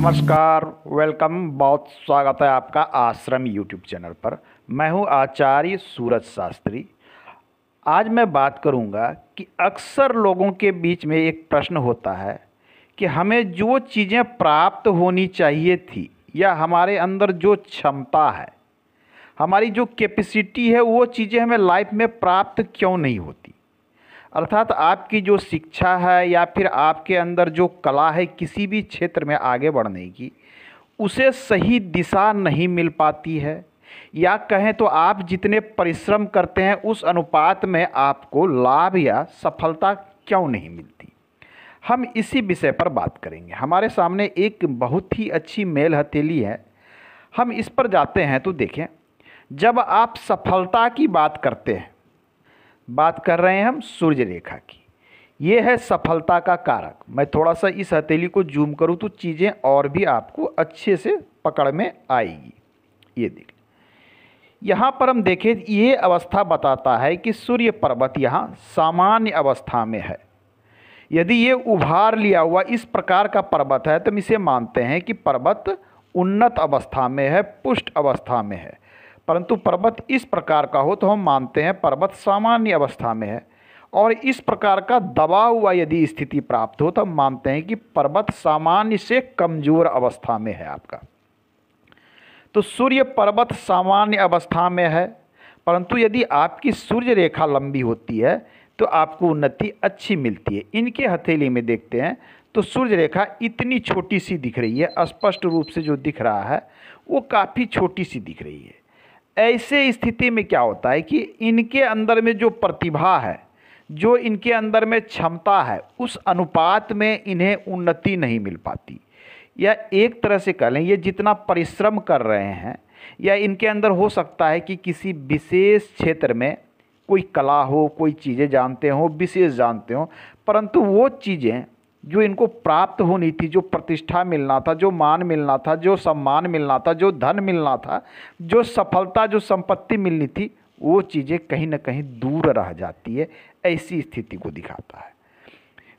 नमस्कार वेलकम बहुत स्वागत है आपका आश्रम यूट्यूब चैनल पर मैं हूं आचार्य सूरज शास्त्री आज मैं बात करूंगा कि अक्सर लोगों के बीच में एक प्रश्न होता है कि हमें जो चीज़ें प्राप्त होनी चाहिए थी या हमारे अंदर जो क्षमता है हमारी जो कैपेसिटी है वो चीज़ें हमें लाइफ में प्राप्त क्यों नहीं होती अर्थात आपकी जो शिक्षा है या फिर आपके अंदर जो कला है किसी भी क्षेत्र में आगे बढ़ने की उसे सही दिशा नहीं मिल पाती है या कहें तो आप जितने परिश्रम करते हैं उस अनुपात में आपको लाभ या सफलता क्यों नहीं मिलती हम इसी विषय पर बात करेंगे हमारे सामने एक बहुत ही अच्छी मेल हथेली है हम इस पर जाते हैं तो देखें जब आप सफलता की बात करते हैं बात कर रहे हैं हम सूर्य रेखा की ये है सफलता का कारक मैं थोड़ा सा इस हथेली को जूम करूँ तो चीज़ें और भी आपको अच्छे से पकड़ में आएगी ये देख यहाँ पर हम देखें ये अवस्था बताता है कि सूर्य पर्वत यहाँ सामान्य अवस्था में है यदि ये उभार लिया हुआ इस प्रकार का पर्वत है तो हम इसे मानते हैं कि पर्वत उन्नत अवस्था में है पुष्ट अवस्था में है परंतु पर्वत इस प्रकार का हो तो हम मानते हैं पर्वत सामान्य अवस्था में है और इस प्रकार का दबाव हुआ यदि स्थिति प्राप्त हो तो हम मानते हैं कि पर्वत सामान्य से कमज़ोर अवस्था में है आपका तो सूर्य पर्वत सामान्य अवस्था में है परंतु यदि आपकी सूर्य रेखा लंबी होती है तो आपको उन्नति अच्छी मिलती है इनके हथेली में देखते हैं तो सूर्य रेखा इतनी छोटी सी दिख रही है स्पष्ट रूप से जो दिख रहा है वो काफ़ी छोटी सी दिख रही है ऐसे स्थिति में क्या होता है कि इनके अंदर में जो प्रतिभा है जो इनके अंदर में क्षमता है उस अनुपात में इन्हें उन्नति नहीं मिल पाती या एक तरह से कह लें ये जितना परिश्रम कर रहे हैं या इनके अंदर हो सकता है कि किसी विशेष क्षेत्र में कोई कला हो कोई चीज़ें जानते हों विशेष जानते हों परंतु वो चीज़ें जो इनको प्राप्त होनी थी जो प्रतिष्ठा मिलना था जो मान मिलना था जो सम्मान मिलना था जो धन मिलना था जो सफलता जो संपत्ति मिलनी थी वो चीज़ें कहीं ना कहीं दूर रह जाती है ऐसी स्थिति को दिखाता है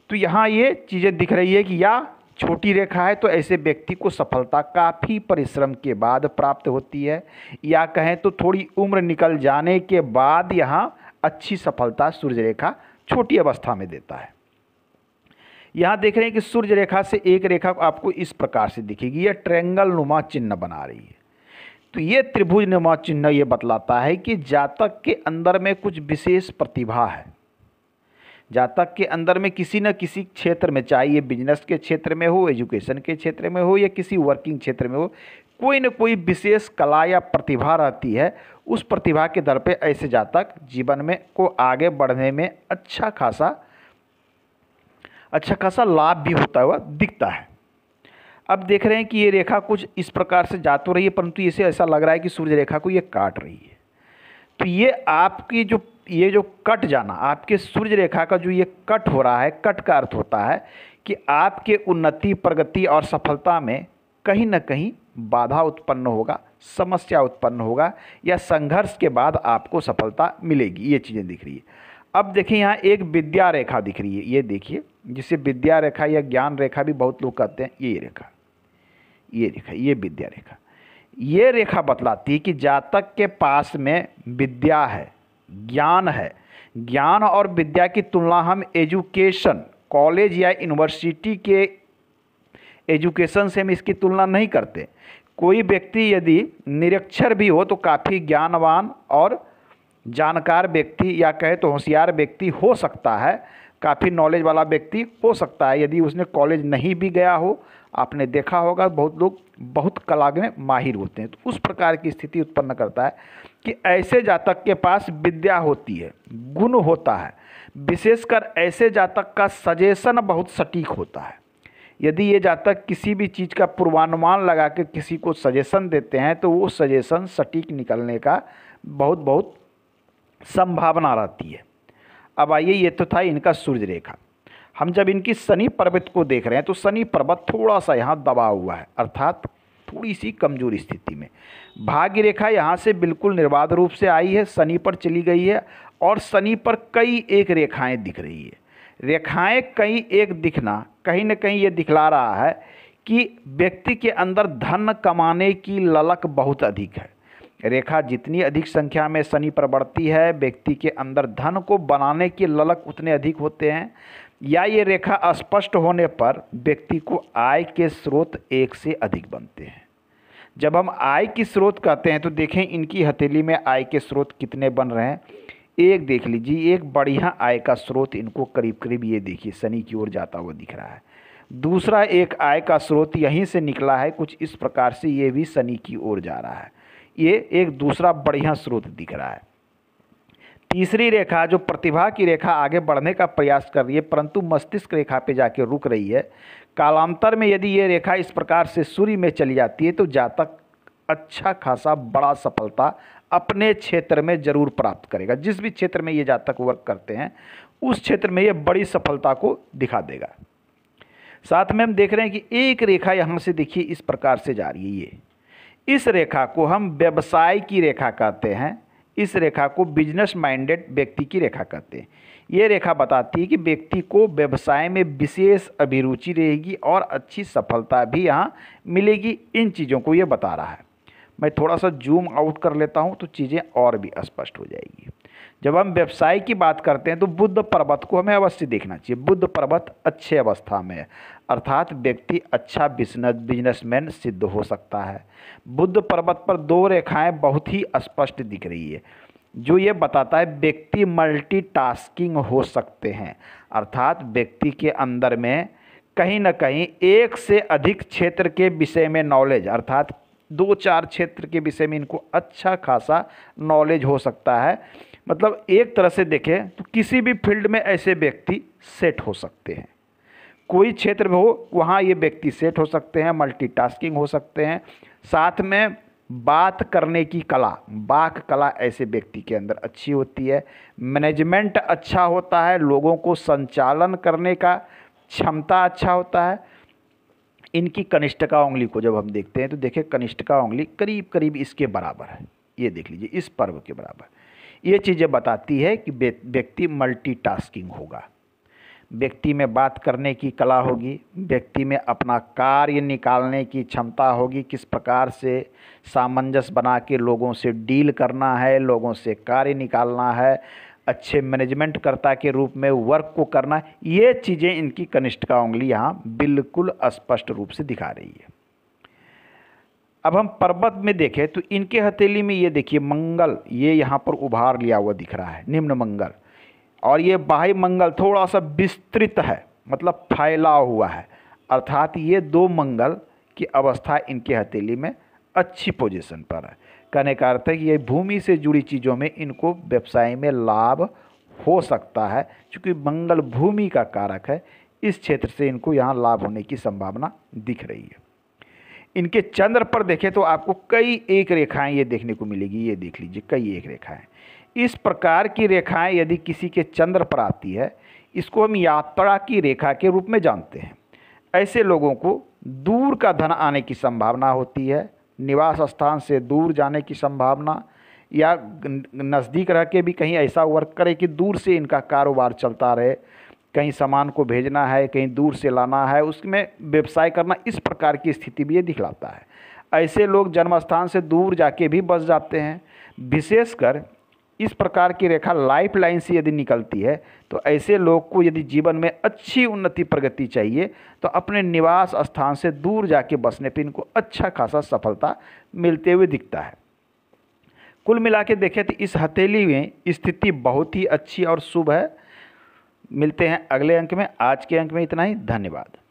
तो यहाँ ये चीज़ें दिख रही है कि या छोटी रेखा है तो ऐसे व्यक्ति को सफलता काफ़ी परिश्रम के बाद प्राप्त होती है या कहें तो थोड़ी उम्र निकल जाने के बाद यहाँ अच्छी सफलता सूर्य रेखा छोटी अवस्था में देता है यहाँ देख रहे हैं कि सूर्य रेखा से एक रेखा आपको इस प्रकार से दिखेगी यह ट्रैंगल नुमा चिन्ह बना रही है तो ये त्रिभुज नुमा चिन्ह ये बतलाता है कि जातक के अंदर में कुछ विशेष प्रतिभा है जातक के अंदर में किसी न किसी क्षेत्र में चाहिए बिजनेस के क्षेत्र में हो एजुकेशन के क्षेत्र में हो या किसी वर्किंग क्षेत्र में हो कोई न कोई विशेष कला या प्रतिभा रहती है उस प्रतिभा के दर पे ऐसे जातक जीवन में को आगे बढ़ने में अच्छा खासा अच्छा खासा लाभ भी होता हुआ दिखता है अब देख रहे हैं कि ये रेखा कुछ इस प्रकार से जा तो रही है परंतु इसे ऐसा लग रहा है कि सूर्य रेखा को ये काट रही है तो ये आपकी जो ये जो कट जाना आपके सूर्य रेखा का जो ये कट हो रहा है कट का अर्थ होता है कि आपके उन्नति प्रगति और सफलता में कहीं ना कहीं बाधा उत्पन्न होगा समस्या उत्पन्न होगा या संघर्ष के बाद आपको सफलता मिलेगी ये चीज़ें दिख रही है अब देखिए यहाँ एक विद्या रेखा दिख रही है ये देखिए जिसे विद्या रेखा या ज्ञान रेखा भी बहुत लोग कहते हैं ये रेखा ये रेखा ये विद्या रेखा ये रेखा बतलाती है कि जातक के पास में विद्या है ज्ञान है ज्ञान और विद्या की तुलना हम एजुकेशन कॉलेज या यूनिवर्सिटी के एजुकेशन से हम इसकी तुलना नहीं करते कोई व्यक्ति यदि निरक्षर भी हो तो काफ़ी ज्ञानवान और जानकार व्यक्ति या कहे तो होशियार व्यक्ति हो सकता है काफ़ी नॉलेज वाला व्यक्ति हो सकता है यदि उसने कॉलेज नहीं भी गया हो आपने देखा होगा बहुत लोग बहुत कला में माहिर होते हैं तो उस प्रकार की स्थिति उत्पन्न करता है कि ऐसे जातक के पास विद्या होती है गुण होता है विशेषकर ऐसे जातक का सजेशन बहुत सटीक होता है यदि ये जातक किसी भी चीज़ का पूर्वानुमान लगा के किसी को सजेशन देते हैं तो वो सजेशन सटीक निकलने का बहुत बहुत संभावना रहती है अब आइए ये तो था इनका सूर्य रेखा हम जब इनकी शनि पर्वत को देख रहे हैं तो शनि पर्वत थोड़ा सा यहाँ दबा हुआ है अर्थात थोड़ी सी कमजोर स्थिति में भाग्य रेखा यहाँ से बिल्कुल निर्बाध रूप से आई है शनि पर चली गई है और शनि पर कई एक रेखाएं दिख रही है रेखाएं कई एक दिखना कहीं ना कहीं ये दिखला रहा है कि व्यक्ति के अंदर धन कमाने की ललक बहुत अधिक है रेखा जितनी अधिक संख्या में शनि पर बढ़ती है व्यक्ति के अंदर धन को बनाने की ललक उतने अधिक होते हैं या ये रेखा स्पष्ट होने पर व्यक्ति को आय के स्रोत एक से अधिक बनते हैं जब हम आय के स्रोत कहते हैं तो देखें इनकी हथेली में आय के स्रोत कितने बन रहे हैं एक देख लीजिए एक बढ़िया आय का स्रोत इनको करीब करीब ये देखिए शनि की ओर जाता हुआ दिख रहा है दूसरा एक आय का स्रोत यहीं से निकला है कुछ इस प्रकार से ये भी शनि की ओर जा रहा है ये एक दूसरा बढ़िया स्रोत दिख रहा है तीसरी रेखा जो प्रतिभा की रेखा आगे बढ़ने का प्रयास कर रही है परंतु मस्तिष्क रेखा पे जाके रुक रही है कालांतर में यदि ये रेखा इस प्रकार से सूर्य में चली जाती है तो जातक अच्छा खासा बड़ा सफलता अपने क्षेत्र में जरूर प्राप्त करेगा जिस भी क्षेत्र में ये जातक वर्क करते हैं उस क्षेत्र में ये बड़ी सफलता को दिखा देगा साथ में हम देख रहे हैं कि एक रेखा यहाँ से देखिए इस प्रकार से जा रही है ये इस रेखा को हम व्यवसाय की रेखा कहते हैं इस रेखा को बिजनेस माइंडेड व्यक्ति की रेखा कहते हैं ये रेखा बताती है कि व्यक्ति को व्यवसाय में विशेष अभिरुचि रहेगी और अच्छी सफलता भी यहाँ मिलेगी इन चीज़ों को ये बता रहा है मैं थोड़ा सा जूम आउट कर लेता हूँ तो चीज़ें और भी स्पष्ट हो जाएगी जब हम व्यवसाय की बात करते हैं तो बुद्ध पर्वत को हमें अवश्य देखना चाहिए बुद्ध पर्वत अच्छे अवस्था में है अर्थात व्यक्ति अच्छा बिजनेस बिजनेसमैन सिद्ध हो सकता है बुद्ध पर्वत पर दो रेखाएं बहुत ही स्पष्ट दिख रही है जो ये बताता है व्यक्ति मल्टीटास्किंग हो सकते हैं अर्थात व्यक्ति के अंदर में कहीं ना कहीं एक से अधिक क्षेत्र के विषय में नॉलेज अर्थात दो चार क्षेत्र के विषय में इनको अच्छा खासा नॉलेज हो सकता है मतलब एक तरह से देखें तो किसी भी फील्ड में ऐसे व्यक्ति सेट हो सकते हैं कोई क्षेत्र में हो वहाँ ये व्यक्ति सेट हो सकते हैं मल्टीटास्किंग हो सकते हैं साथ में बात करने की कला बाक कला ऐसे व्यक्ति के अंदर अच्छी होती है मैनेजमेंट अच्छा होता है लोगों को संचालन करने का क्षमता अच्छा होता है इनकी कनिष्ठका उंगली को जब हम देखते हैं तो देखें कनिष्ठका उंगली करीब करीब इसके बराबर है ये देख लीजिए इस पर्व के बराबर ये चीज़ें बताती है कि व्यक्ति मल्टीटास्किंग होगा व्यक्ति में बात करने की कला होगी व्यक्ति में अपना कार्य निकालने की क्षमता होगी किस प्रकार से सामंजस्य बना के लोगों से डील करना है लोगों से कार्य निकालना है अच्छे मैनेजमेंट करता के रूप में वर्क को करना ये चीज़ें इनकी कनिष्ठ का उंगली यहाँ बिल्कुल स्पष्ट रूप से दिखा रही है अब हम पर्वत में देखें तो इनके हथेली में ये देखिए मंगल ये यहाँ पर उभार लिया हुआ दिख रहा है निम्न मंगल और ये बाह्य मंगल थोड़ा सा विस्तृत है मतलब फैला हुआ है अर्थात ये दो मंगल की अवस्था इनके हथेली में अच्छी पोजीशन पर है कहने का अर्थ है कि ये भूमि से जुड़ी चीज़ों में इनको व्यवसाय में लाभ हो सकता है क्योंकि मंगल भूमि का कारक है इस क्षेत्र से इनको यहाँ लाभ होने की संभावना दिख रही है इनके चंद्र पर देखें तो आपको कई एक रेखाएं ये देखने को मिलेगी ये देख लीजिए कई एक रेखाएं इस प्रकार की रेखाएं यदि किसी के चंद्र पर आती है इसको हम यात्रा की रेखा के रूप में जानते हैं ऐसे लोगों को दूर का धन आने की संभावना होती है निवास स्थान से दूर जाने की संभावना या नज़दीक रह के भी कहीं ऐसा वर्क करे कि दूर से इनका कारोबार चलता रहे कहीं सामान को भेजना है कहीं दूर से लाना है उसमें व्यवसाय करना इस प्रकार की स्थिति भी ये दिखलाता है ऐसे लोग जन्मस्थान से दूर जाके भी बस जाते हैं विशेषकर इस प्रकार की रेखा लाइफ लाइन से यदि निकलती है तो ऐसे लोग को यदि जीवन में अच्छी उन्नति प्रगति चाहिए तो अपने निवास स्थान से दूर जाके बसने पर इनको अच्छा खासा सफलता मिलते हुए दिखता है कुल मिला के देखें तो इस हथेली में स्थिति बहुत ही अच्छी और शुभ है मिलते हैं अगले अंक में आज के अंक में इतना ही धन्यवाद